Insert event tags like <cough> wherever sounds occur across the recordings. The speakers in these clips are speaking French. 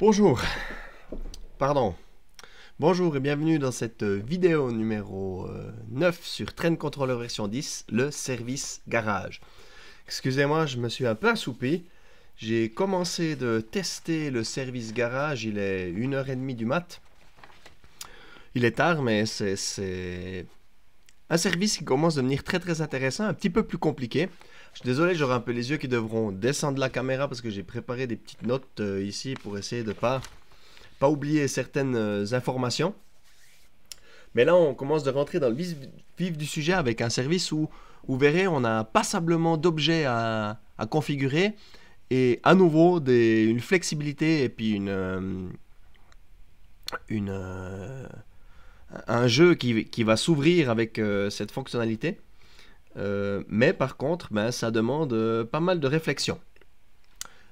Bonjour, pardon. Bonjour et bienvenue dans cette vidéo numéro 9 euh, sur Train Controller version 10, le service garage. Excusez-moi, je me suis un peu assoupi. J'ai commencé de tester le service garage, il est 1h30 du mat. Il est tard, mais c'est un service qui commence à devenir très très intéressant, un petit peu plus compliqué. Je suis désolé, j'aurai un peu les yeux qui devront descendre la caméra parce que j'ai préparé des petites notes euh, ici pour essayer de pas pas oublier certaines euh, informations. Mais là, on commence de rentrer dans le vif, du sujet avec un service où, vous verrez, on a passablement d'objets à, à, configurer et à nouveau une flexibilité et puis une, euh, une un jeu qui, qui va s'ouvrir avec cette fonctionnalité. Euh, mais par contre, ben, ça demande euh, pas mal de réflexion.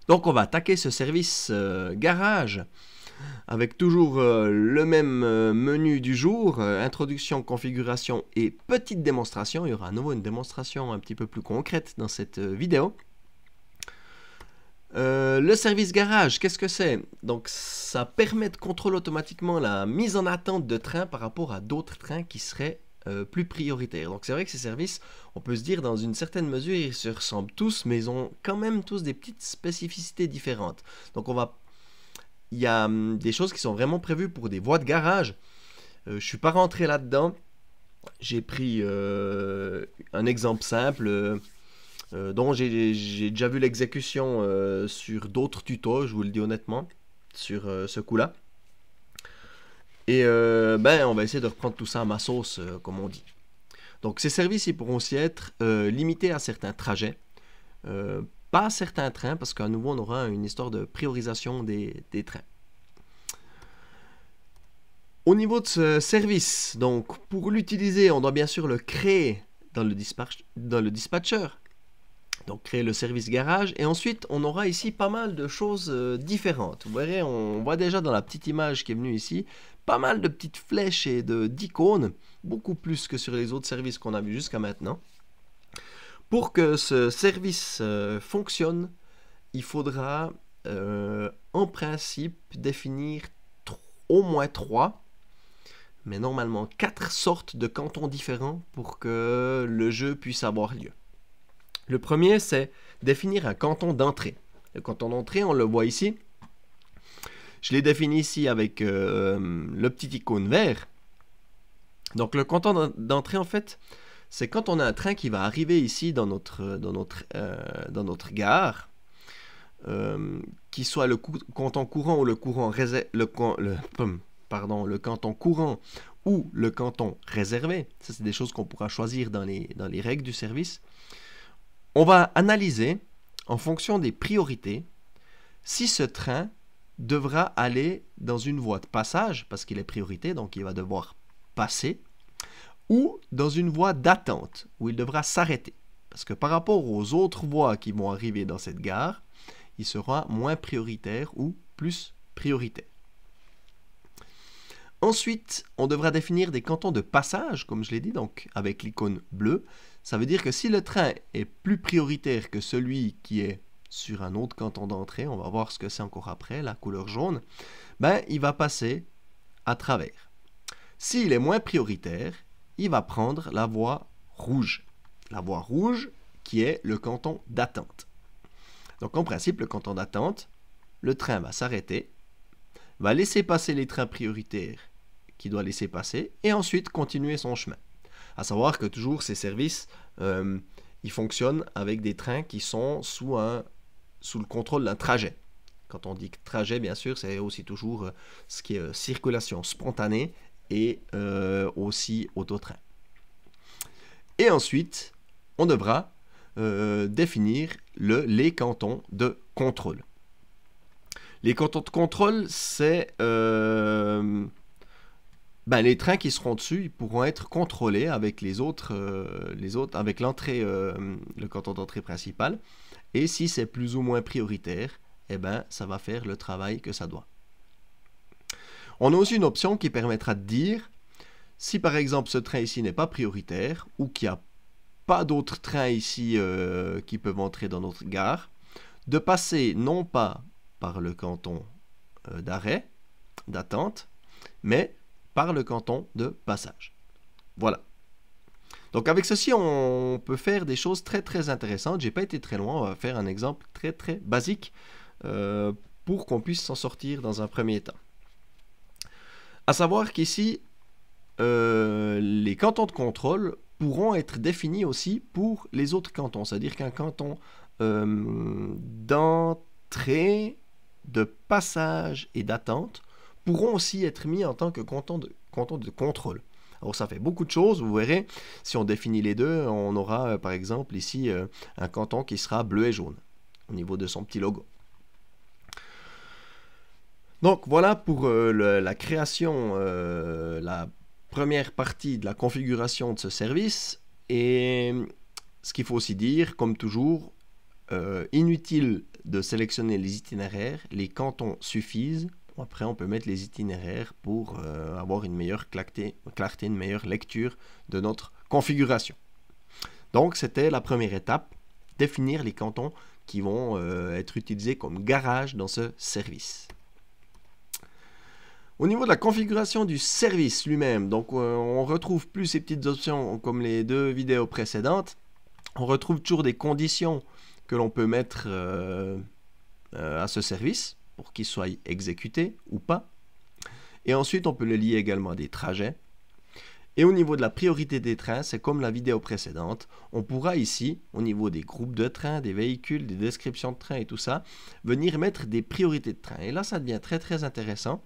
Donc on va attaquer ce service euh, garage avec toujours le même menu du jour, introduction, configuration et petite démonstration. Il y aura à nouveau une démonstration un petit peu plus concrète dans cette vidéo. le service garage, qu'est-ce que c'est Donc ça permet de contrôler automatiquement la mise en attente de trains par rapport à d'autres trains qui seraient euh, plus prioritaire Donc c'est vrai que ces services, on peut se dire dans une certaine mesure, ils se ressemblent tous, mais ils ont quand même tous des petites spécificités différentes. Donc on va... Il y a hum, des choses qui sont vraiment prévues pour des voies de garage. Euh, je suis pas rentré là-dedans. J'ai pris euh, un exemple simple. dont j'ai déjà vu l'exécution sur d'autres tutos, je vous le dis honnêtement, sur ce coup-là. Et euh, ben, on va essayer de reprendre tout ça à ma sauce, euh, comme on dit. Donc ces services, ils pourront aussi être euh, limités à certains trajets, pas à certains trains, parce qu'à nouveau, on aura une histoire de priorisation des, des trains. Au niveau de ce service, donc pour l'utiliser, on doit bien sûr le créer dans le, dispatch, dans le dispatcher, donc créer le service garage. Et ensuite, on aura ici pas mal de choses différentes. Vous verrez, on voit déjà dans la petite image qui est venue ici, pas mal de petites flèches et d'icônes, beaucoup plus que sur les autres services qu'on a vu jusqu'à maintenant. Pour que ce service euh, fonctionne, il faudra euh, en principe définir au moins trois, mais normalement quatre sortes de cantons différents pour que le jeu puisse avoir lieu. Le premier, c'est définir un canton d'entrée. Le canton d'entrée, on le voit ici, je l'ai défini ici avec euh, le petit icône vert. Donc le canton d'entrée, en fait, c'est quand on a un train qui va arriver ici dans notre, dans notre, euh, dans notre gare, euh, qui soit le canton courant ou le courant réservé, le, le, pardon, le canton courant ou le canton réservé, ça c'est des choses qu'on pourra choisir dans les, dans les règles du service, on va analyser en fonction des priorités si ce train devra aller dans une voie de passage, parce qu'il est priorité, donc il va devoir passer, ou dans une voie d'attente, où il devra s'arrêter. Parce que par rapport aux autres voies qui vont arriver dans cette gare, il sera moins prioritaire ou plus prioritaire. Ensuite, on devra définir des cantons de passage, comme je l'ai dit, donc avec l'icône bleue. Ça veut dire que si le train est plus prioritaire que celui qui est sur un autre canton d'entrée, on va voir ce que c'est encore après, la couleur jaune, ben, il va passer à travers. S'il est moins prioritaire, il va prendre la voie rouge. La voie rouge qui est le canton d'attente. Donc en principe, le canton d'attente, le train va s'arrêter, va laisser passer les trains prioritaires qu'il doit laisser passer, et ensuite continuer son chemin. À savoir que toujours ces services, euh, ils fonctionnent avec des trains qui sont sous un sous le contrôle d'un trajet. Quand on dit trajet, bien sûr, c'est aussi toujours euh, ce qui est euh, circulation spontanée et euh, aussi autotrain. Et ensuite, on devra définir le, les cantons de contrôle. Les cantons de contrôle, c'est ben, les trains qui seront dessus, ils pourront être contrôlés avec les autres, les autres avec l'entrée, le canton d'entrée principal. Et si c'est plus ou moins prioritaire, eh ben, ça va faire le travail que ça doit. On a aussi une option qui permettra de dire si par exemple ce train ici n'est pas prioritaire ou qu'il n'y a pas d'autres trains ici euh, qui peuvent entrer dans notre gare, de passer non pas par le canton euh, d'arrêt, d'attente, mais par le canton de passage. Voilà. Donc avec ceci, on peut faire des choses très très intéressantes. J'ai pas été très loin, on va faire un exemple très très basique euh, pour qu'on puisse s'en sortir dans un premier temps. A savoir qu'ici, euh, les cantons de contrôle pourront être définis aussi pour les autres cantons. C'est-à-dire qu'un canton euh, d'entrée, de passage et d'attente pourront aussi être mis en tant que canton de, canton de contrôle. Alors ça fait beaucoup de choses, vous verrez, si on définit les deux, on aura euh, par exemple ici euh, un canton qui sera bleu et jaune au niveau de son petit logo. Donc voilà pour euh, la création, la première partie de la configuration de ce service. Et ce qu'il faut aussi dire, comme toujours, inutile de sélectionner les itinéraires, les cantons suffisent après, on peut mettre les itinéraires pour euh, avoir une meilleure clarté, une meilleure lecture de notre configuration. Donc, c'était la première étape, définir les cantons qui vont euh, être utilisés comme garage dans ce service. Au niveau de la configuration du service lui-même, donc euh, on retrouve plus ces petites options comme les deux vidéos précédentes. On retrouve toujours des conditions que l'on peut mettre à ce service pour qu'ils soient exécutés ou pas. Et ensuite, on peut le lier également à des trajets. Et au niveau de la priorité des trains, c'est comme la vidéo précédente, on pourra ici, au niveau des groupes de trains, des véhicules, des descriptions de trains et tout ça, venir mettre des priorités de trains. Et là, ça devient très très intéressant.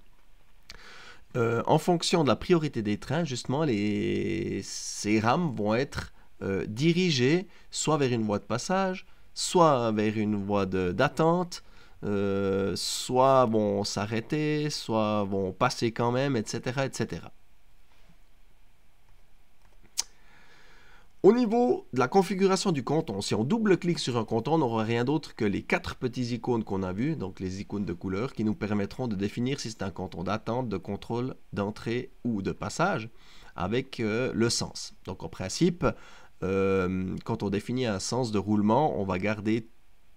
Euh, en fonction de la priorité des trains, justement, les... ces rames vont être euh, dirigées soit vers une voie de passage, soit vers une voie d'attente, euh, soit vont s'arrêter, soit vont passer quand même, etc., etc. Au niveau de la configuration du canton, si on double-clique sur un canton, on n'aura rien d'autre que les quatre petites icônes qu'on a vues, donc les icônes de couleur, qui nous permettront de définir si c'est un canton d'attente, de contrôle, d'entrée ou de passage, avec euh, le sens. Donc en principe, euh, quand on définit un sens de roulement, on va garder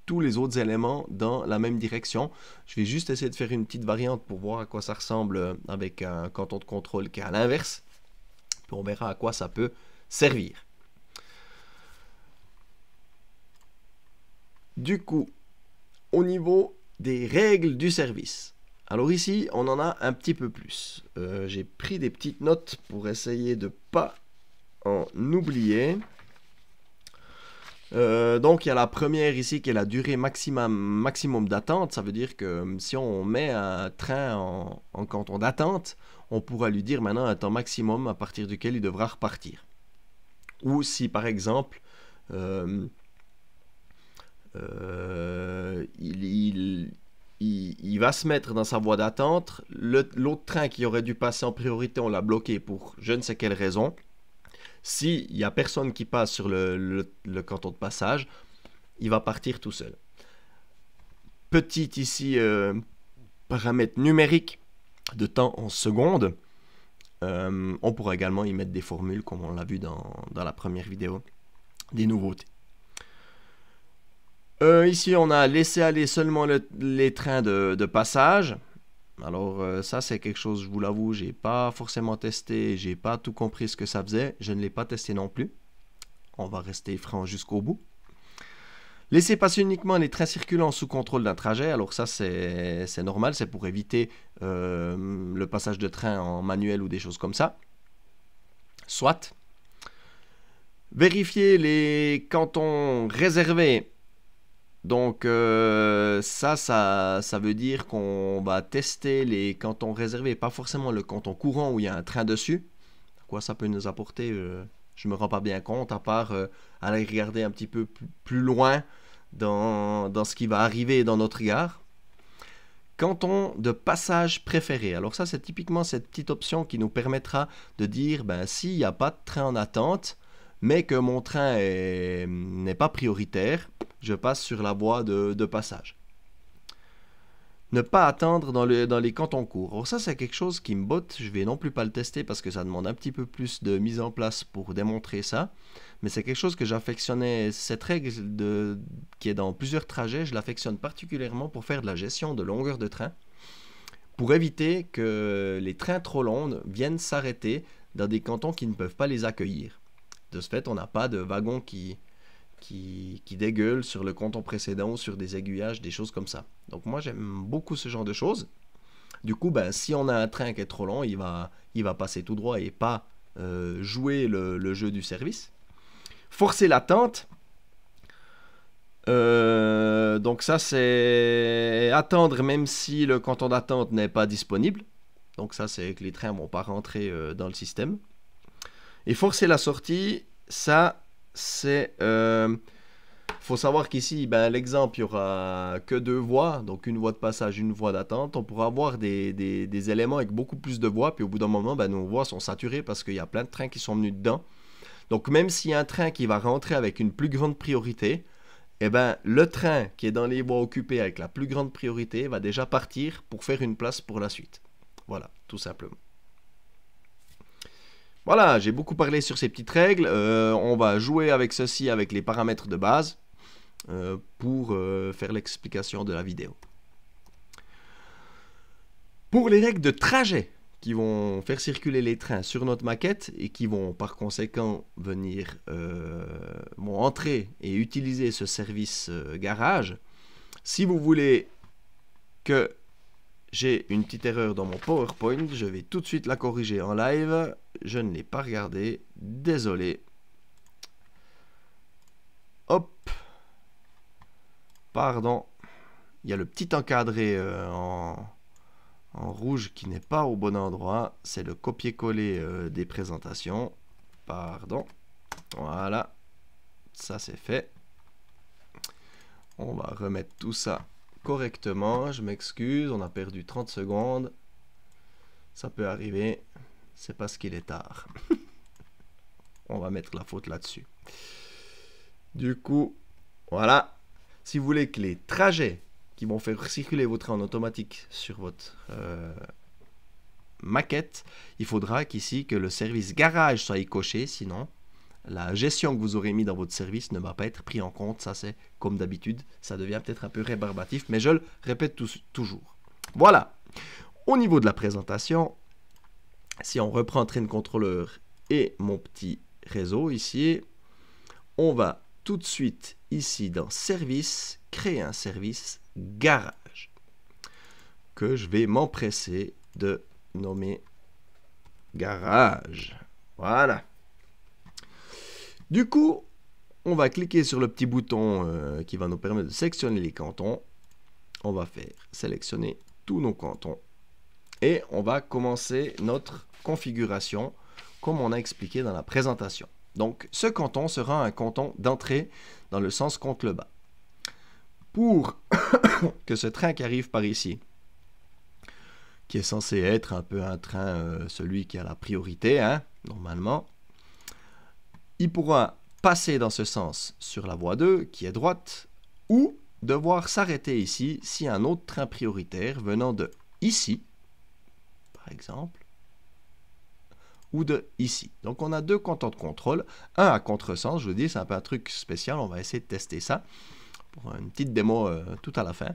tous les autres éléments dans la même direction. Je vais juste essayer de faire une petite variante pour voir à quoi ça ressemble euh, avec un canton de contrôle qui est à l'inverse. on verra à quoi ça peut servir. Du coup, au niveau des règles du service. Alors ici, on en a un petit peu plus. Euh, j'ai pris des petites notes pour essayer de pas en oublier. Euh, donc il y a la première ici qui est la durée maximum, maximum d'attente. Ça veut dire que euh, si on met un train en, canton d'attente, on pourra lui dire maintenant un temps maximum à partir duquel il devra repartir. Ou si par exemple euh, il, va se mettre dans sa voie d'attente, l'autre train qui aurait dû passer en priorité, on l'a bloqué pour je ne sais quelle raison. S'il n'y a personne qui passe sur le, canton de passage, il va partir tout seul. Petit ici, euh, paramètre numérique de temps en secondes. Euh, on pourra également y mettre des formules comme on l'a vu dans, la première vidéo, des nouveautés. Euh, ici, on a laissé aller seulement les trains de passage. Alors euh, ça c'est quelque chose, je vous l'avoue, j'ai pas forcément testé, j'ai pas tout compris ce que ça faisait, je ne l'ai pas testé non plus. On va rester franc jusqu'au bout. Laissez passer uniquement les trains circulants sous contrôle d'un trajet, alors ça c'est normal, c'est pour éviter euh, le passage de train en manuel ou des choses comme ça. Soit. Vérifiez les cantons réservés donc euh, ça, ça, ça veut dire qu'on va tester les cantons réservés, pas forcément le canton courant où il y a un train dessus. Quoi ça peut nous apporter Je euh, Je me rends pas bien compte, à part euh, aller regarder un petit peu plus loin dans, ce qui va arriver dans notre gare. Canton de passage préféré. Alors ça, c'est typiquement cette petite option qui nous permettra de dire, ben s'il n'y a pas de train en attente, mais que mon train n'est pas prioritaire, je passe sur la voie de, passage. Ne pas attendre dans, les cantons courts. Alors ça, c'est quelque chose qui me botte. Je vais non plus pas le tester parce que ça demande un petit peu plus de mise en place pour démontrer ça. Mais c'est quelque chose que j'affectionnais. Cette règle qui est dans plusieurs trajets, je l'affectionne particulièrement pour faire de la gestion de longueur de train. Pour éviter que les trains trop longs viennent s'arrêter dans des cantons qui ne peuvent pas les accueillir. De ce fait, on n'a pas de wagons qui, qui, dégueulent sur le canton précédent, sur des aiguillages, des choses comme ça. Donc moi j'aime beaucoup ce genre de choses. Du coup, ben, si on a un train qui est trop long, il va, il va passer tout droit et pas euh, jouer le, jeu du service. Forcer l'attente. Euh, donc ça, c'est attendre même si le canton d'attente n'est pas disponible. Donc ça, c'est que les trains vont pas rentrer euh, dans le système. Et forcer la sortie, ça, c'est... Euh, faut savoir qu'ici, ben, l'exemple, il n'y aura que deux voies, donc une voie de passage, une voie d'attente. On pourra avoir des, éléments avec beaucoup plus de voies, puis au bout d'un moment, ben, nos voies sont saturées parce qu'il y a plein de trains qui sont venus dedans. Donc même s'il y a un train qui va rentrer avec une plus grande priorité, eh ben, le train qui est dans les voies occupées avec la plus grande priorité va déjà partir pour faire une place pour la suite. Voilà, tout simplement. Voilà, j'ai beaucoup parlé sur ces petites règles. Euh, on va jouer avec ceci, avec les paramètres de base, euh, pour euh, faire l'explication de la vidéo. Pour les règles de trajet qui vont faire circuler les trains sur notre maquette et qui vont par conséquent venir entrer et utiliser ce service garage, si vous voulez que j'ai une petite erreur dans mon PowerPoint, je vais tout de suite la corriger en live. Je ne l'ai pas regardé, désolé. Hop. Pardon. Il y a le petit encadré euh, en, rouge qui n'est pas au bon endroit. C'est le copier-coller euh, des présentations. Pardon. Voilà. Ça c'est fait. On va remettre tout ça correctement. Je m'excuse, on a perdu 30 secondes. Ça peut arriver. C'est parce qu'il est tard. <laughs> on va mettre la faute là-dessus. Du coup, voilà. Si vous voulez que les trajets qui vont faire circuler votre trains en automatique sur votre euh, maquette, il faudra qu'ici que le service garage soit coché, sinon la gestion que vous aurez mis dans votre service ne va pas être prise en compte. Ça, c'est comme d'habitude. Ça devient peut-être un peu rébarbatif, mais je le répète toujours. Voilà. Au niveau de la présentation, si on reprend Train Controller et mon petit réseau ici, on va tout de suite ici dans Service, créer un service Garage que je vais m'empresser de nommer Garage. Voilà. Du coup, on va cliquer sur le petit bouton euh, qui va nous permettre de sélectionner les cantons. On va faire sélectionner tous nos cantons. Et on va commencer notre configuration comme on a expliqué dans la présentation. Donc ce canton sera un canton d'entrée dans le sens contre le bas. Pour <coughs> que ce train qui arrive par ici, qui est censé être un peu un train, euh, celui qui a la priorité, hein, normalement, il pourra passer dans ce sens sur la voie 2, qui est droite, ou devoir s'arrêter ici si un autre train prioritaire venant de ici, par exemple, ou de ici. Donc on a deux comptes de contrôle, un à contresens, je vous dis, c'est un peu un truc spécial, on va essayer de tester ça pour une petite démo euh, tout à la fin.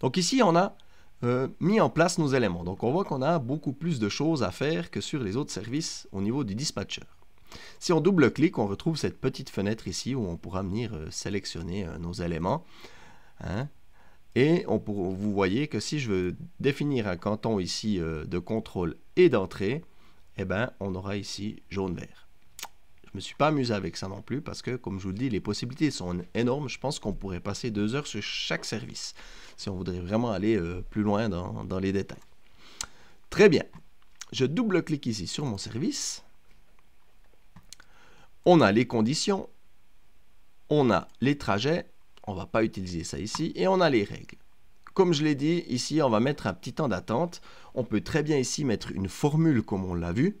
Donc ici on a euh, mis en place nos éléments, donc on voit qu'on a beaucoup plus de choses à faire que sur les autres services au niveau du dispatcher. Si on double-clique, on retrouve cette petite fenêtre ici où on pourra venir euh, sélectionner euh, nos éléments. Hein. Et on vous voyez que si je veux définir un canton ici euh, de contrôle et d'entrée, eh ben, on aura ici jaune-vert. Je ne me suis pas amusé avec ça non plus parce que, comme je vous le dis, les possibilités sont énormes. Je pense qu'on pourrait passer deux heures sur chaque service si on voudrait vraiment aller plus loin dans, dans les détails. Très bien. Je double-clique ici sur mon service. On a les conditions, on a les trajets, on va pas utiliser ça ici, et on a les règles. Comme je l'ai dit, ici on va mettre un petit temps d'attente. On peut très bien ici mettre une formule comme on l'a vu.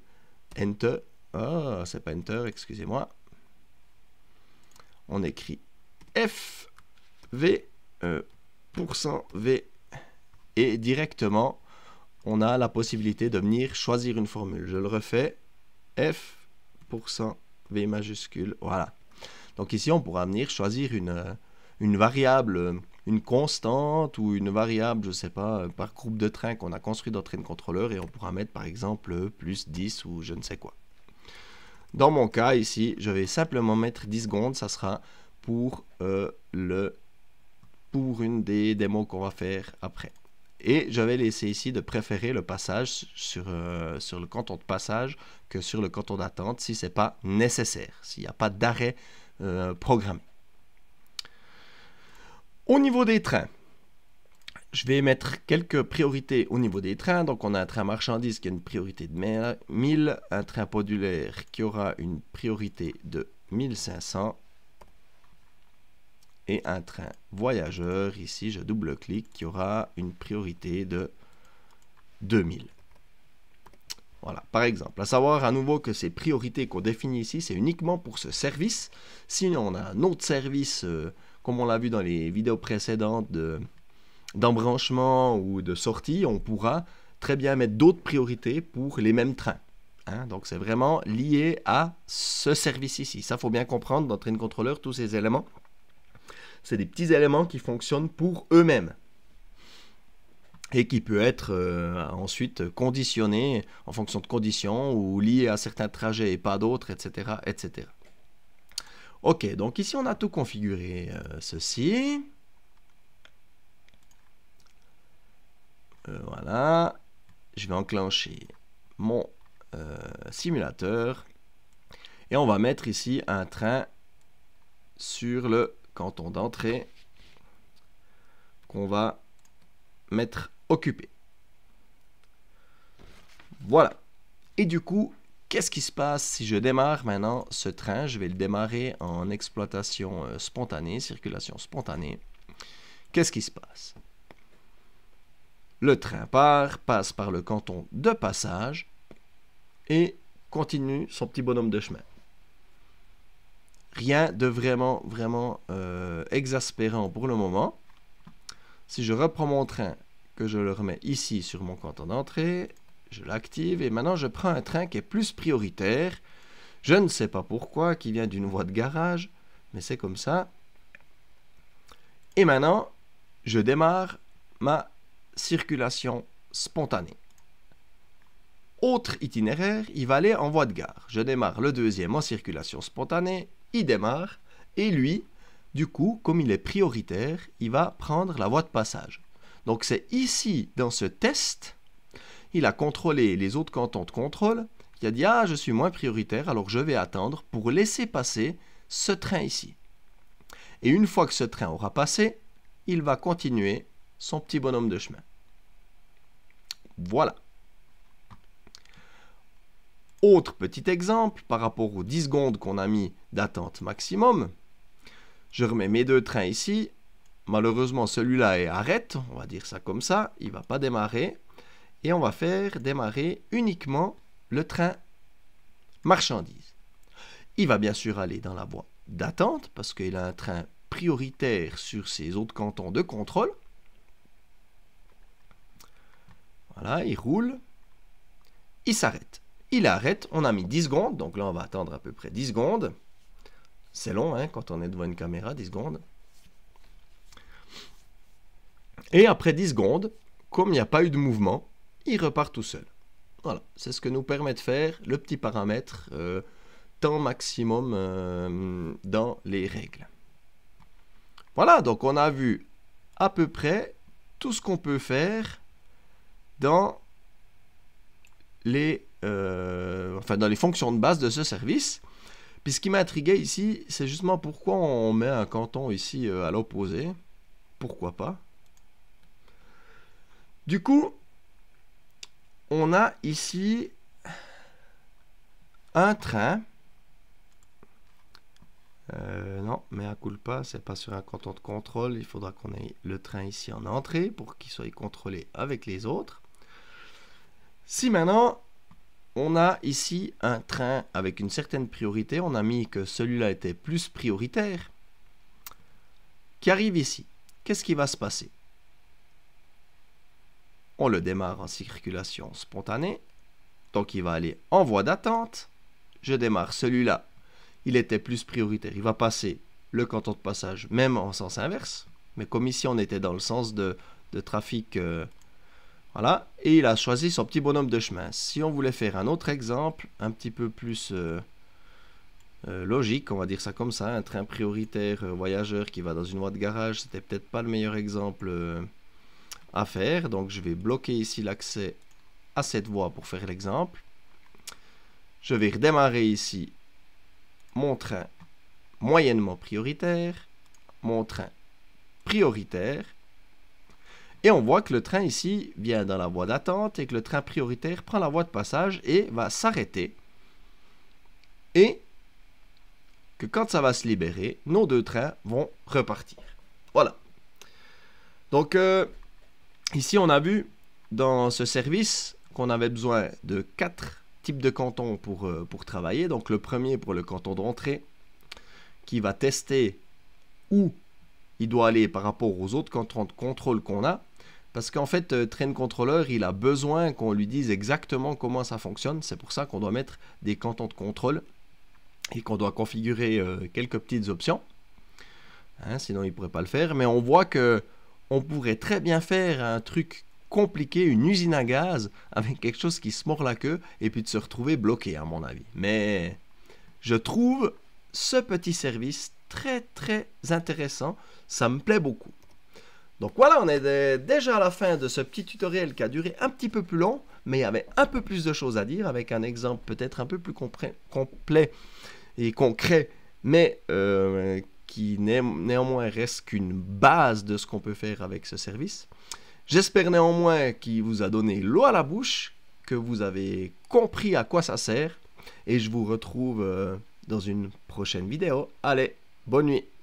Enter, ah, c'est pas Enter, excusez-moi. On écrit F, V, e, V, et directement on a la possibilité de venir choisir une formule. Je le refais, F, V. V majuscule, voilà. Donc ici, on pourra venir choisir une, euh, une variable, euh, une constante ou une variable, je ne sais pas, euh, par groupe de trains qu'on a construit dans Train Controller et on pourra mettre par exemple plus 10 ou je ne sais quoi. Dans mon cas ici, je vais simplement mettre 10 secondes, ça sera pour, le, pour une des démos qu'on va faire après. Et je vais laisser ici de préférer le passage sur, euh, sur le canton de passage que sur le canton d'attente si ce n'est pas nécessaire, s'il n'y a pas d'arrêt euh, programmé. Au niveau des trains, je vais mettre quelques priorités au niveau des trains. Donc, on a un train marchandise qui a une priorité de 1000, un train podulaire qui aura une priorité de 1500 un train voyageur. Ici, je double-clique qui aura une priorité de 2000. Voilà, par exemple. À savoir à nouveau que ces priorités qu'on définit ici, c'est uniquement pour ce service. Sinon, on a un autre service, euh, comme on l'a vu dans les vidéos précédentes d'embranchement ou de sortie, on pourra très bien mettre d'autres priorités pour les mêmes trains. Hein. Donc c'est vraiment lié à ce service ici. Ça, faut bien comprendre dans Train Controller tous ces éléments c'est des petits éléments qui fonctionnent pour eux-mêmes et qui peut être euh, ensuite conditionné en fonction de conditions ou lié à certains trajets et pas d'autres, etc., etc. Ok, donc ici on a tout configuré euh, ceci. Euh, voilà, je vais enclencher mon simulateur et on va mettre ici un train sur le canton d'entrée qu'on va mettre occupé. Voilà. Et du coup, qu'est-ce qui se passe si je démarre maintenant ce train Je vais le démarrer en exploitation euh, spontanée, circulation spontanée. Qu'est-ce qui se passe Le train part, passe par le canton de passage et continue son petit bonhomme de chemin. Rien de vraiment, vraiment euh, exaspérant pour le moment. Si je reprends mon train, que je le remets ici sur mon canton d'entrée, je l'active et maintenant je prends un train qui est plus prioritaire. Je ne sais pas pourquoi, qui vient d'une voie de garage, mais c'est comme ça. Et maintenant, je démarre ma circulation spontanée. Autre itinéraire, il va aller en voie de gare. Je démarre le deuxième en circulation spontanée, il démarre, et lui, du coup, comme il est prioritaire, il va prendre la voie de passage. Donc c'est ici, dans ce test, il a contrôlé les autres cantons de contrôle, il a dit « Ah, je suis moins prioritaire, alors je vais attendre pour laisser passer ce train ici. » Et une fois que ce train aura passé, il va continuer son petit bonhomme de chemin. Voilà. Autre petit exemple par rapport aux 10 secondes qu'on a mis d'attente maximum. Je remets mes deux trains ici. Malheureusement, celui-là est arrête, on va dire ça comme ça, il ne va pas démarrer. Et on va faire démarrer uniquement le train marchandise. Il va bien sûr aller dans la voie d'attente parce qu'il a un train prioritaire sur ses autres cantons de contrôle. Voilà, il roule, il s'arrête il arrête, on a mis 10 secondes, donc là on va attendre à peu près 10 secondes. C'est long hein, quand on est devant une caméra, 10 secondes. Et après 10 secondes, comme il n'y a pas eu de mouvement, il repart tout seul. Voilà, c'est ce que nous permet de faire le petit paramètre euh, temps maximum euh, dans les règles. Voilà, donc on a vu à peu près tout ce qu'on peut faire dans les euh, enfin dans les fonctions de base de ce service. Puis ce qui m'intriguait ici, c'est justement pourquoi on met un canton ici euh, à l'opposé. Pourquoi pas Du coup, on a ici un train. Euh, non, mais à coup pas, c'est pas sur un canton de contrôle. Il faudra qu'on ait le train ici en entrée pour qu'il soit contrôlé avec les autres. Si maintenant on a ici un train avec une certaine priorité. On a mis que celui-là était plus prioritaire. Qui arrive ici. Qu'est-ce qui va se passer On le démarre en circulation spontanée. Donc il va aller en voie d'attente. Je démarre celui-là. Il était plus prioritaire. Il va passer le canton de passage, même en sens inverse. Mais comme ici on était dans le sens de, trafic... Euh, voilà, et il a choisi son petit bonhomme de chemin. Si on voulait faire un autre exemple, un petit peu plus euh, euh, logique, on va dire ça comme ça, un train prioritaire euh, voyageur qui va dans une voie de garage, c'était peut-être pas le meilleur exemple à faire. Donc je vais bloquer ici l'accès à cette voie pour faire l'exemple. Je vais redémarrer ici mon train moyennement prioritaire, mon train prioritaire. Et on voit que le train ici vient dans la voie d'attente et que le train prioritaire prend la voie de passage et va s'arrêter. Et que quand ça va se libérer, nos deux trains vont repartir. Voilà. Donc euh, ici on a vu dans ce service qu'on avait besoin de quatre types de cantons pour, euh, pour travailler. Donc le premier pour le canton d'entrée qui va tester où il doit aller par rapport aux autres cantons de contrôle qu'on a. Parce qu'en fait, euh, Train Controller, il a besoin qu'on lui dise exactement comment ça fonctionne. C'est pour ça qu'on doit mettre des cantons de contrôle et qu'on doit configurer euh, quelques petites options. Hein, sinon, il ne pourrait pas le faire. Mais on voit que on pourrait très bien faire un truc compliqué, une usine à gaz, <laughs> avec quelque chose qui se mord la queue, et puis de se retrouver bloqué, à mon avis. Mais je trouve ce petit service très très intéressant. Ça me plaît beaucoup. Donc voilà, on est euh, déjà à la fin de ce petit tutoriel qui a duré un petit peu plus long, mais il y avait un peu plus de choses à dire, avec un exemple peut-être un peu plus complet et concret, mais euh, qui néanmoins reste qu'une base de ce qu'on peut faire avec ce service. J'espère néanmoins qu'il vous a donné l'eau à la bouche, que vous avez compris à quoi ça sert, et je vous retrouve euh, dans une prochaine vidéo. Allez, bonne nuit